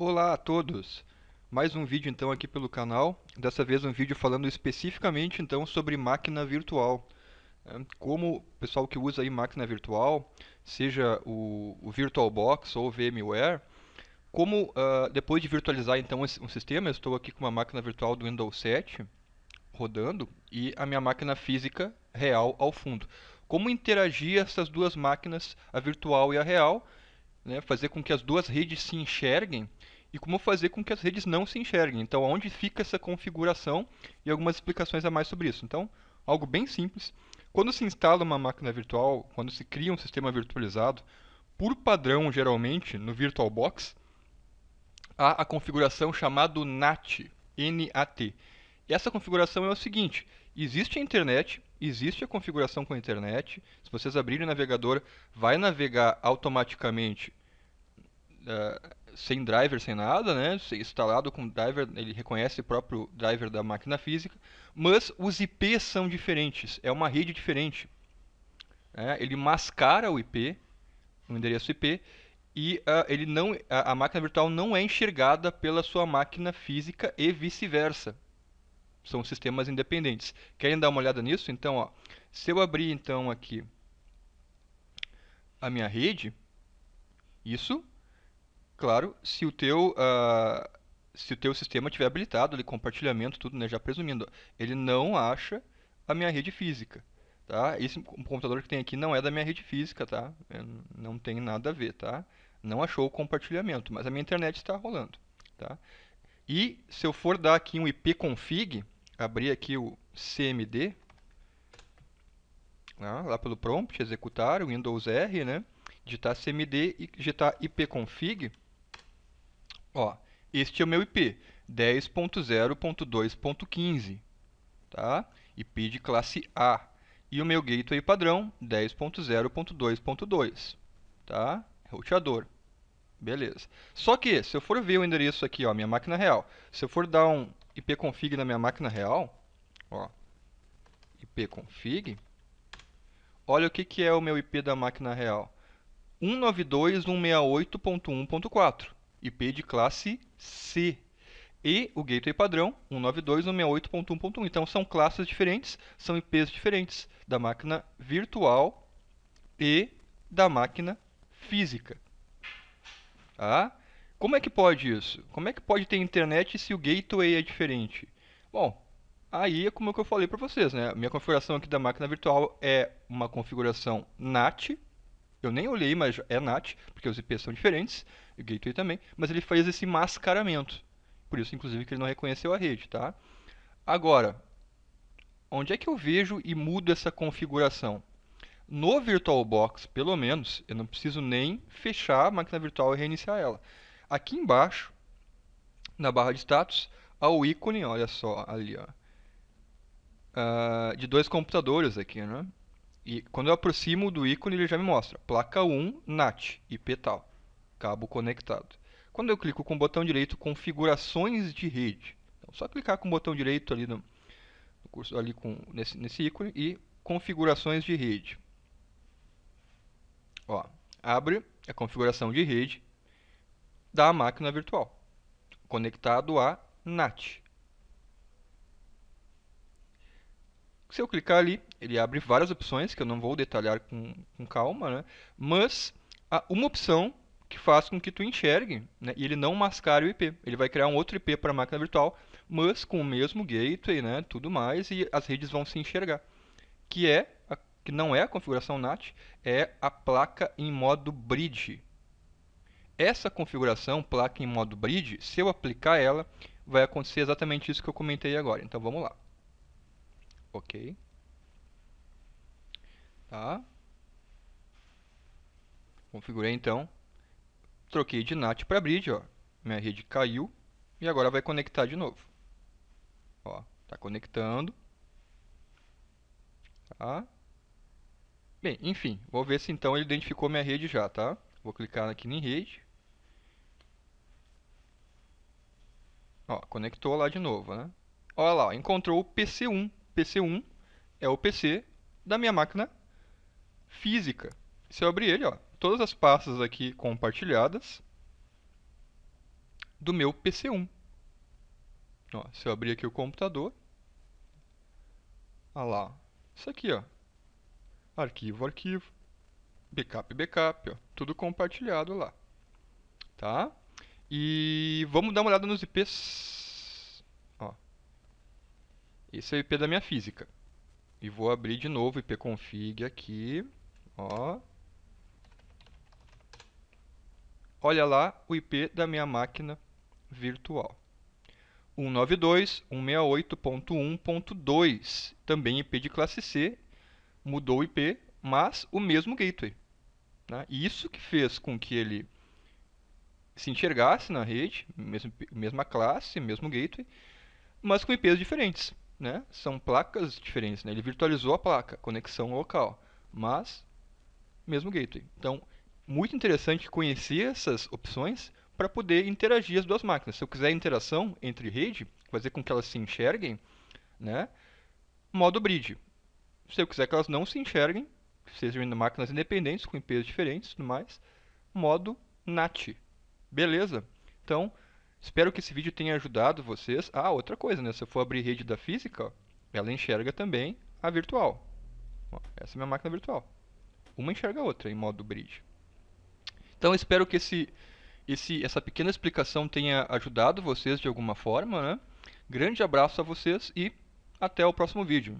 Olá a todos! Mais um vídeo então aqui pelo canal, dessa vez um vídeo falando especificamente então sobre máquina virtual. É, como o pessoal que usa aí máquina virtual, seja o, o VirtualBox ou o VMware, como uh, depois de virtualizar então um sistema, eu estou aqui com uma máquina virtual do Windows 7 rodando e a minha máquina física real ao fundo. Como interagir essas duas máquinas, a virtual e a real, né, fazer com que as duas redes se enxerguem e como fazer com que as redes não se enxerguem. Então, onde fica essa configuração e algumas explicações a mais sobre isso. Então, algo bem simples. Quando se instala uma máquina virtual, quando se cria um sistema virtualizado, por padrão, geralmente, no VirtualBox, há a configuração chamada NAT, N-A-T. Essa configuração é o seguinte, existe a internet, existe a configuração com a internet, se vocês abrirem o navegador, vai navegar automaticamente uh, sem driver, sem nada, né? Instalado com driver, ele reconhece o próprio driver da máquina física, mas os IPs são diferentes, é uma rede diferente. Né? Ele mascara o IP, o endereço IP, e uh, ele não, a, a, máquina virtual não é enxergada pela sua máquina física e vice-versa. São sistemas independentes. Querem dar uma olhada nisso? Então, ó, se eu abrir então aqui a minha rede, isso Claro, se o teu uh, se o teu sistema tiver habilitado ali compartilhamento tudo, né, já presumindo, ele não acha a minha rede física, tá? Esse computador que tem aqui não é da minha rede física, tá? É, não tem nada a ver, tá? Não achou o compartilhamento, mas a minha internet está rolando, tá? E se eu for dar aqui um ipconfig, abrir aqui o cmd, né, lá pelo prompt, executar, o Windows R, né? Digitar cmd e digitar ipconfig, Ó, este é o meu IP, 10.0.2.15, tá? IP de classe A. E o meu gateway padrão, 10.0.2.2, tá? Roteador. Beleza. Só que, se eu for ver o endereço aqui, ó, minha máquina real, se eu for dar um ipconfig na minha máquina real, ó, ipconfig, olha o que, que é o meu IP da máquina real. 192.168.1.4. IP de classe C. E o gateway padrão 192.168.1.1. Então são classes diferentes, são IPs diferentes da máquina virtual e da máquina física. Ah? Como é que pode isso? Como é que pode ter internet se o gateway é diferente? Bom, aí é como eu falei para vocês, né? A minha configuração aqui da máquina virtual é uma configuração NAT, eu nem olhei, mas é NAT, porque os IPs são diferentes, e o gateway também, mas ele fez esse mascaramento. Por isso, inclusive, que ele não reconheceu a rede, tá? Agora, onde é que eu vejo e mudo essa configuração? No VirtualBox, pelo menos, eu não preciso nem fechar a máquina virtual e reiniciar ela. Aqui embaixo, na barra de status, há o ícone, olha só, ali, ó, uh, de dois computadores aqui, né? E quando eu aproximo do ícone, ele já me mostra placa 1 NAT, IP tal, cabo conectado. Quando eu clico com o botão direito configurações de rede, então, só clicar com o botão direito ali no, curso ali com nesse, nesse ícone e configurações de rede. Ó, abre a configuração de rede da máquina virtual conectado a NAT. Se eu clicar ali, ele abre várias opções, que eu não vou detalhar com, com calma, né? mas há uma opção que faz com que tu enxergue, né? e ele não mascara o IP. Ele vai criar um outro IP para a máquina virtual, mas com o mesmo gateway, né? tudo mais, e as redes vão se enxergar. Que é a, que não é a configuração NAT, é a placa em modo bridge. Essa configuração, placa em modo bridge, se eu aplicar ela, vai acontecer exatamente isso que eu comentei agora. Então vamos lá. OK. Tá? Configurei então. Troquei de NAT para bridge, ó. Minha rede caiu e agora vai conectar de novo. Ó, tá conectando. Tá? Bem, enfim, vou ver se então ele identificou minha rede já, tá? Vou clicar aqui em rede. Ó, conectou lá de novo, né? Olha lá, encontrou o PC1. PC1 é o PC da minha máquina física. Se eu abrir ele, ó, todas as pastas aqui compartilhadas do meu PC1. Ó, se eu abrir aqui o computador, olha lá, isso aqui, ó, arquivo, arquivo, backup, backup, ó, tudo compartilhado lá, tá? E vamos dar uma olhada nos IPs, ó, esse é o IP da minha física. E vou abrir de novo o ipconfig aqui. Ó. Olha lá o IP da minha máquina virtual. 192.168.1.2, também IP de classe C, mudou o IP, mas o mesmo gateway. Né? Isso que fez com que ele se enxergasse na rede, mesmo, mesma classe, mesmo gateway, mas com IPs diferentes. Né? São placas diferentes. Né? Ele virtualizou a placa, conexão local, mas mesmo gateway. Então, muito interessante conhecer essas opções para poder interagir as duas máquinas. Se eu quiser interação entre rede, fazer com que elas se enxerguem, né? modo bridge. Se eu quiser que elas não se enxerguem, sejam máquinas independentes, com IPs diferentes e tudo mais, modo NAT. Beleza? Então, espero que esse vídeo tenha ajudado vocês. Ah, outra coisa, né? Se eu for abrir rede da física, ela enxerga também a virtual. essa é a minha máquina virtual. Uma enxerga a outra em modo bridge. Então espero que esse, esse, essa pequena explicação tenha ajudado vocês de alguma forma. Né? Grande abraço a vocês e até o próximo vídeo.